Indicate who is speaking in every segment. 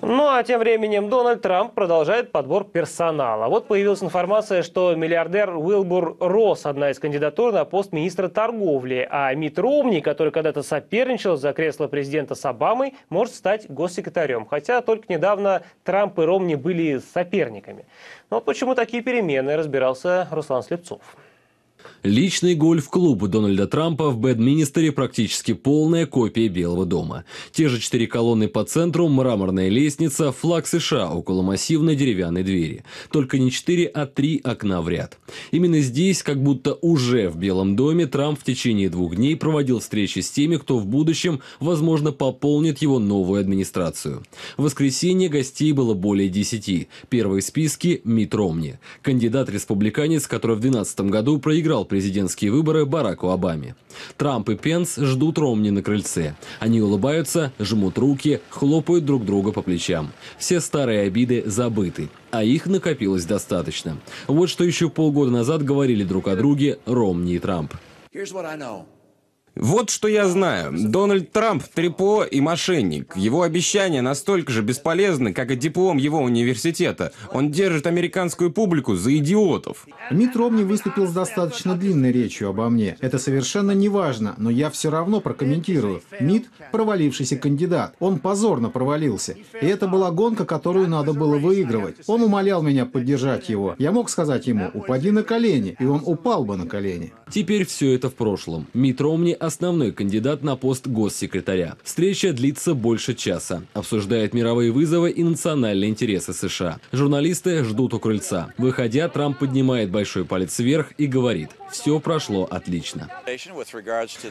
Speaker 1: Ну а тем временем Дональд Трамп продолжает подбор персонала. Вот появилась информация, что миллиардер Уилбур Росс – одна из кандидатур на пост министра торговли, а Мит Ромни, который когда-то соперничал за кресло президента с Обамой, может стать госсекретарем. Хотя только недавно Трамп и Ромни были соперниками. Но почему такие перемены, разбирался Руслан Слепцов.
Speaker 2: Личный гольф-клуб Дональда Трампа в Бэдминистере практически полная копия Белого дома. Те же четыре колонны по центру, мраморная лестница, флаг США около массивной деревянной двери. Только не четыре, а три окна в ряд. Именно здесь, как будто уже в Белом доме, Трамп в течение двух дней проводил встречи с теми, кто в будущем, возможно, пополнит его новую администрацию. В воскресенье гостей было более десяти. Первые списки – Мит Ромни. Кандидат-республиканец, который в 2012 году проиграл проиграл президентские выборы Бараку Обаме. Трамп и Пенс ждут Ромни на крыльце. Они улыбаются, жмут руки, хлопают друг друга по плечам. Все старые обиды забыты, а их накопилось достаточно. Вот
Speaker 1: что еще полгода назад говорили друг о друге Ромни и Трамп.
Speaker 3: Here's what I know.
Speaker 1: Вот что я знаю. Дональд Трамп – трепо и мошенник. Его обещания настолько же бесполезны, как и диплом его университета. Он держит американскую публику за идиотов.
Speaker 3: Мит Ромни выступил с достаточно длинной речью обо мне. Это совершенно не важно, но я все равно прокомментирую. Мит – провалившийся кандидат. Он позорно провалился. И это была гонка, которую надо было выигрывать. Он умолял меня поддержать его. Я мог сказать ему «упади на колени», и он упал бы на колени.
Speaker 2: Теперь все это в прошлом. Мит Ромни – основной кандидат на пост госсекретаря. Встреча длится больше часа. Обсуждает мировые вызовы и национальные интересы США. Журналисты ждут у крыльца. Выходя, Трамп
Speaker 1: поднимает большой палец вверх и говорит «Все прошло отлично».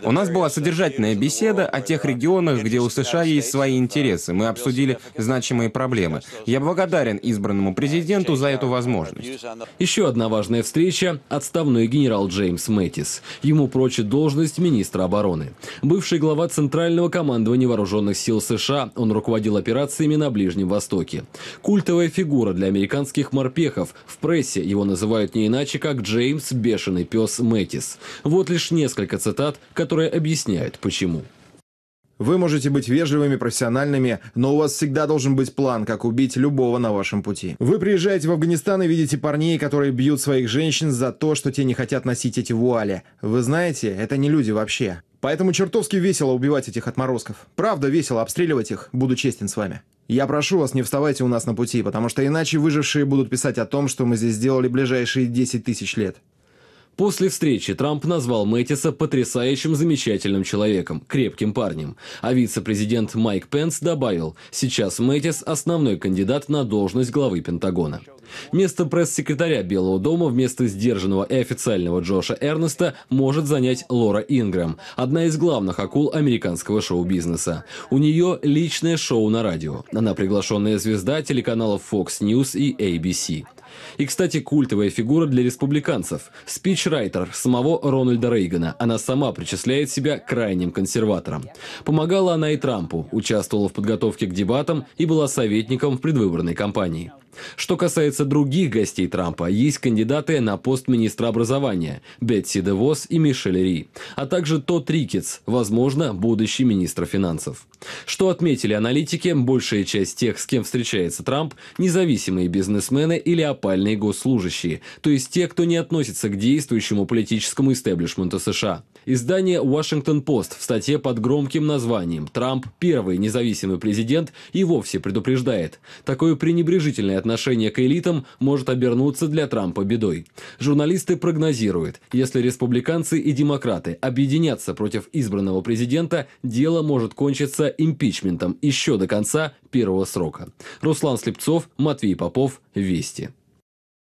Speaker 1: У нас была содержательная беседа о тех регионах, где у США есть свои интересы. Мы обсудили значимые проблемы. Я благодарен избранному президенту за эту возможность. Еще
Speaker 2: одна важная встреча – отставной генерал Джеймс Мэттис. Ему прочит должность министра обороны. Бывший глава Центрального командования вооруженных сил США, он руководил операциями на Ближнем Востоке. Культовая фигура для американских морпехов. В прессе его называют не иначе, как Джеймс Бешеный Пес Мэтис. Вот лишь несколько цитат, которые объясняют, почему. Вы можете быть вежливыми, профессиональными, но у вас всегда
Speaker 3: должен быть план, как убить любого на вашем пути. Вы приезжаете в Афганистан и видите парней, которые бьют своих женщин за то, что те не хотят носить эти вуали. Вы знаете, это не люди вообще. Поэтому чертовски весело убивать этих отморозков. Правда, весело обстреливать их, буду честен с вами. Я прошу вас, не вставайте у нас на пути, потому что иначе выжившие будут писать о том, что мы здесь сделали ближайшие
Speaker 2: 10 тысяч лет. После встречи Трамп назвал Мэттиса потрясающим замечательным человеком, крепким парнем. А вице-президент Майк Пенс добавил, сейчас Мэттис – основной кандидат на должность главы Пентагона. Место пресс-секретаря Белого дома вместо сдержанного и официального Джоша Эрнеста может занять Лора Инграм, одна из главных акул американского шоу-бизнеса. У нее личное шоу на радио. Она приглашенная звезда телеканалов Fox News и ABC. И, кстати, культовая фигура для республиканцев – спичрайтер самого Рональда Рейгана. Она сама причисляет себя крайним консерваторам. Помогала она и Трампу, участвовала в подготовке к дебатам и была советником в предвыборной кампании. Что касается других гостей Трампа, есть кандидаты на пост министра образования – Бетси Девос и Мишель Ри, а также Тот Рикетс, возможно, будущий министр финансов. Что отметили аналитики, большая часть тех, с кем встречается Трамп, независимые бизнесмены или опальные госслужащие, то есть те, кто не относится к действующему политическому истеблишменту США. Издание Washington Post в статье под громким названием «Трамп – первый независимый президент» и вовсе предупреждает, такое пренебрежительное отношение отношение к элитам может обернуться для Трампа бедой. Журналисты прогнозируют, если республиканцы и демократы объединятся против избранного президента, дело может кончиться импичментом еще до конца первого срока. Руслан Слепцов, Матвей Попов, Вести.